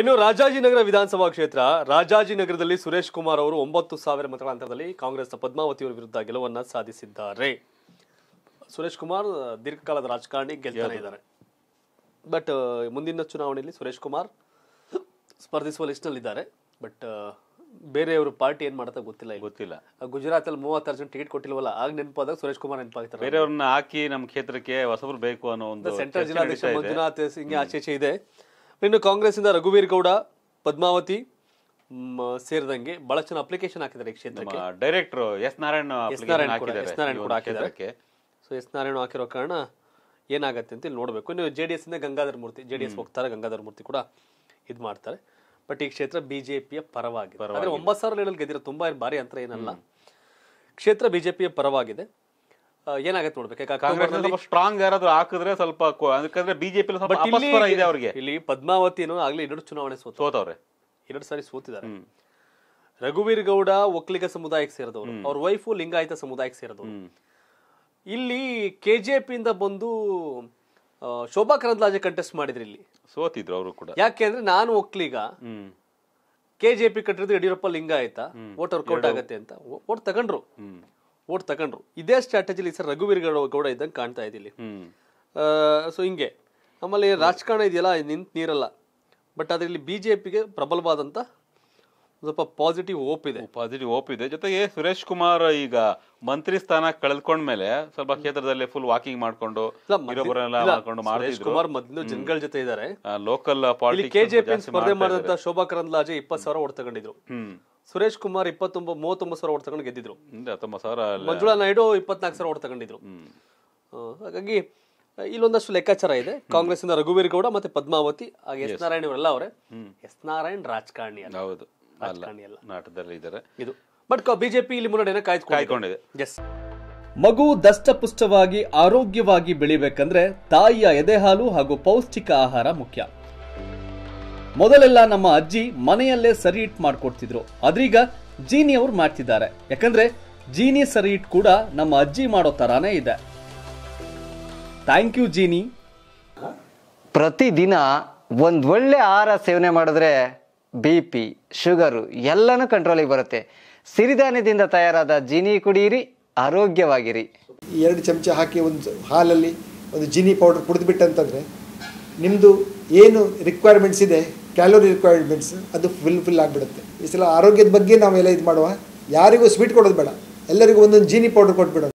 ಇನ್ನು ರಾಜಾಜಿನಗರ ವಿಧಾನಸಭಾ ಕ್ಷೇತ್ರ ರಾಜಾಜಿನಗರದಲ್ಲಿ ಸುರೇಶ್ ಕುಮಾರ್ ಅವರು ಒಂಬತ್ತು ಸಾವಿರ ಮತಗಳ ಅಂತರದಲ್ಲಿ ಕಾಂಗ್ರೆಸ್ನ ಪದ್ಮಾವತಿಯವರ ವಿರುದ್ಧ ಗೆಲುವನ್ನ ಸಾಧಿಸಿದ್ದಾರೆ ಸುರೇಶ್ ಕುಮಾರ್ ದೀರ್ಘಕಾಲದ ರಾಜಕಾರಣಿ ಗೆಲ್ತಾನೆ ಬಟ್ ಮುಂದಿನ ಚುನಾವಣೆಯಲ್ಲಿ ಸುರೇಶ್ ಕುಮಾರ್ ಸ್ಪರ್ಧಿಸುವ ಲಿಸ್ಟ್ನಲ್ಲಿದ್ದಾರೆ ಬಟ್ ಬೇರೆಯವರು ಪಾರ್ಟಿ ಏನ್ ಮಾಡ್ತಾ ಗೊತ್ತಿಲ್ಲ ಗೊತ್ತಿಲ್ಲ ಗುಜರಾತ್ ಅಲ್ಲಿ ಮೂವತ್ತಾರು ಜನ ಟಿಕೆಟ್ ಕೊಟ್ಟಿಲ್ವಲ್ಲ ಆಗ ನೆನಪಾದಾಗ ಸುರೇಶ್ ಕುಮಾರ್ ನೆನಪಾಗ್ತಾರೆ ಬೇರೆಯವ್ರನ್ನ ಹಾಕಿ ನಮ್ಮ ಕ್ಷೇತ್ರಕ್ಕೆ ಹೊಸಬ್ರು ಬೇಕು ಅನ್ನೋ ಒಂದು ಸೆಂಟ್ರಲ್ ಜಿಲ್ಲಾಧ್ಯಕ್ಷ ಮಂಜುನಾಥ್ ಸಿಂಗ್ ಆಚೆ ಇದೆ ಇನ್ನು ಇಂದ ರಘುವೀರ್ ಗೌಡ ಪದ್ಮಾವತಿ ಸೇರಿದಂಗೆ ಬಹಳ ಜನ ಅಪ್ಲಿಕೇಶನ್ ಹಾಕಿದ್ದಾರೆ ಈ ಕ್ಷೇತ್ರಕ್ಕೆ director S Narayana S Narayana ಕೂಡ ಹಾಕಿದ್ದಾರೆ ಸೊ ಎಸ್ ನಾರಾಯಣ ಹಾಕಿರೋ ಕಾರಣ ಏನಾಗತ್ತೆ ಅಂತ ಇಲ್ಲಿ ನೋಡಬೇಕು ಇನ್ನು ಜೆ ಡಿ ಇಂದ ಮೂರ್ತಿ ಜೆ ಡಿ ಎಸ್ ಹೋಗ್ತಾರೆ ಗಂಗಾಧರ ಮೂರ್ತಿ ಕೂಡ ಇದು ಮಾಡ್ತಾರೆ ಬಟ್ ಈ ಕ್ಷೇತ್ರ ಬಿಜೆಪಿಯ ಪರವಾಗಿದೆ ಒಂಬತ್ತು ಸಾವಿರ ಗೆದ್ದಿರೋ ತುಂಬಾ ಭಾರಿ ಅಂತರ ಏನಲ್ಲ ಕ್ಷೇತ್ರ ಬಿಜೆಪಿಯ ಪರವಾಗಿದೆ ಏನಾಗುತ್ತೆ ನೋಡ್ಬೇಕು ಕಾಂಗ್ರೆಸ್ ಸ್ಟ್ರಾಂಗ್ ಯಾರಾದ್ರೂ ಹಾಕಿದ್ರೆ ಸ್ವಲ್ಪ ಯಾಕಂದ್ರೆ ಬಿಜೆಪಿ ಇದೆ ಅವರಿಗೆ ಇಲ್ಲಿ ಪದ್ಮಾವತಿನೂ ಆಗ್ಲಿ ಎರಡು ಚುನಾವಣೆ ಸೋತವ್ರೆ ಎರಡು ಸಾರಿ ಸೋತಿದ್ದಾರೆ ರಘುವೀರ್ ಗೌಡ ಒಕ್ಕಲಿಗ ಸಮುದಾಯಕ್ಕೆ ಸೇರಿದವರು ಅವ್ರ ವೈಫು ಲಿಂಗಾಯತ ಸಮುದಾಯಕ್ಕೆ ಸೇರಿದವರು ಇಲ್ಲಿ ಕೆ ಜೆ ಪಿಯಿಂದ ಬಂದು ಶೋಭಾ ಕರಂದ್ಲಾಜೆ ಕಂಟೆಸ್ಟ್ ಮಾಡಿದ್ರು ಇಲ್ಲಿ ಸೋತಿದ್ರು ಅವರು ಕೂಡ ಯಾಕೆ ಅಂದ್ರೆ ನಾನು ಒಕ್ಕಲಿಗ ಕೆ ಜೆ ಪಿ ಕಟ್ಟಿರೋದು ಯಡಿಯೂರಪ್ಪ ಲಿಂಗಾಯತ ವೋಟ್ ವರ್ಕೌಟ್ ಆಗತ್ತೆ ಅಂತ ವೋಟ್ ತಗೊಂಡ್ರು ಓಟ್ ತಗೊಂಡ್ರು ಇದೇ ಸ್ಟ್ರಾಟಜಿಲಿ ಸರ್ ರಘುವೀರ್ ಗೌಡ ಇದ್ದಂಗೆ ಕಾಣ್ತಾ ಆ ಸೊ ಹಿಂಗೆ ಆಮೇಲೆ ರಾಜಕಾರಣ ಇದೆಯಲ್ಲ ನಿಂತು ನೀರಲ್ಲ ಬಟ್ ಅದರಲ್ಲಿ ಬಿ ಜೆ ಪಿಗೆ ಪ್ರಬಲವಾದಂಥ ಸ್ವಲ್ಪ ಪಾಸಿಟಿವ್ ಓಪ್ ಇದೆ ಪಾಸಿಟಿವ್ ಓಪ್ ಇದೆ ಜೊತೆಗೆ ಸುರೇಶ್ ಕುಮಾರ್ ಈಗ ಮಂತ್ರಿ ಸ್ಥಾನ ಮೇಲೆ ಸ್ವಲ್ಪ ಕ್ಷೇತ್ರದಲ್ಲಿ ಫುಲ್ ವಾಕಿಂಗ್ ಮಾಡ್ಕೊಂಡು ಸುರೇಶ್ ಕುಮಾರ್ ಮೊದಲು ಜನಗಳ ಜೊತೆ ಇದ್ದಾರೆ ಲೋಕಲ್ ಕೆಜೆಪಿ ಸ್ಪರ್ಧೆ ಮಾಡಿದಂತ ಶೋಭಾ ಕರಂದ್ಲಾಜೆ ಇಪ್ಪತ್ತು ಸಾವಿರ ಓಟ್ ತಗೊಂಡಿದ್ರು ಸುರೇಶ್ ಕುಮಾರ್ ಇಪ್ಪತ್ತೊಂಬತ್ತು ಮೂವತ್ತೊಂಬತ್ತು ಸಾವಿರ ಓಟ್ ತಗೊಂಡು ಗೆದ್ದಿದ್ರು ಮಂಜುಳಾ ನಾಯ್ಡು ಇಪ್ಪತ್ನಾಲ್ಕು ಸಾವಿರ ಓಟ್ ತಗೊಂಡಿದ್ರು ಹಾಗಾಗಿ ಇಲ್ಲೊಂದಷ್ಟು ಲೆಕ್ಕಾಚಾರ ಇದೆ ಕಾಂಗ್ರೆಸ್ ಇಂದ ರಘುವೀರ್ ಗೌಡ ಮತ್ತೆ ಪದ್ಮಾವತಿ ಹಾಗೆ ಎಸ್ ನಾರಾಯಣ ಇವರೆಲ್ಲ ಅವರೇ ಎಸ್ ನಾರಾಯಣ್ ರಾಜಕಾರಣಿ ಹೌದು ಅಲ್ಲ ಇದ್ದಾರೆ ಇದು ಬಟ್ ಬಿಜೆಪಿ ಇಲ್ಲಿ ಮುನ್ನಡೆಯನ್ನು ಕಾಯ್ಕೊಂಡಿದೆ ಎಸ್ ಮಗು ದಷ್ಟಪುಷ್ಟವಾಗಿ ಆರೋಗ್ಯವಾಗಿ ಬೆಳಿಬೇಕಂದ್ರೆ ತಾಯಿಯ ಎದೆಹಾಲು ಹಾಗೂ ಪೌಷ್ಟಿಕ ಆಹಾರ ಮುಖ್ಯ ಮೊದಲೆಲ್ಲ ನಮ್ಮ ಅಜ್ಜಿ ಮನೆಯಲ್ಲೇ ಸರಿ ಹಿಟ್ ಮಾಡ್ಕೊಡ್ತಿದ್ರು ಅದ್ರೀಗ ಜೀನಿ ಅವ್ರು ಮಾಡ್ತಿದ್ದಾರೆ ಯಾಕಂದ್ರೆ ಜೀನಿ ಸರಿ ಕೂಡ ನಮ್ಮ ಅಜ್ಜಿ ಮಾಡೋ ತರಾನೇ ಇದೆ ಥ್ಯಾಂಕ್ ಯು ಜೀನಿ ಪ್ರತಿದಿನ ಒಂದು ಒಳ್ಳೆ ಆಹಾರ ಸೇವನೆ ಮಾಡಿದ್ರೆ ಬಿ ಪಿ ಶುಗರು ಎಲ್ಲನೂ ಕಂಟ್ರೋಲಿಗೆ ಬರುತ್ತೆ ಸಿರಿಧಾನ್ಯದಿಂದ ತಯಾರಾದ ಜೀನಿ ಕುಡಿಯಿರಿ ಆರೋಗ್ಯವಾಗಿರಿ ಎರಡು ಚಮಚ ಹಾಕಿ ಒಂದು ಹಾಲಲ್ಲಿ ಒಂದು ಜೀನಿ ಪೌಡರ್ ಕುಡಿದ್ಬಿಟ್ಟಂತಂದರೆ ನಿಮ್ಮದು ಏನು ರಿಕ್ವೈರ್ಮೆಂಟ್ಸ್ ಇದೆ ಕ್ಯಾಲೋರಿ ರಿಕ್ವೈರ್ಮೆಂಟ್ಸ್ ಅದು ಫುಲ್ ಫಿಲ್ ಆಗಿಬಿಡುತ್ತೆ ಈ ಸಲ ಆರೋಗ್ಯದ ಬಗ್ಗೆ ನಾವೆಲ್ಲ ಇದು ಮಾಡುವ ಯಾರಿಗೂ ಸ್ವೀಟ್ ಕೊಡೋದು ಬೇಡ ಎಲ್ಲರಿಗೂ ಒಂದೊಂದು ಜೀನಿ ಪೌಡ್ರ್ ಕೊಟ್ಬಿಡೋಣ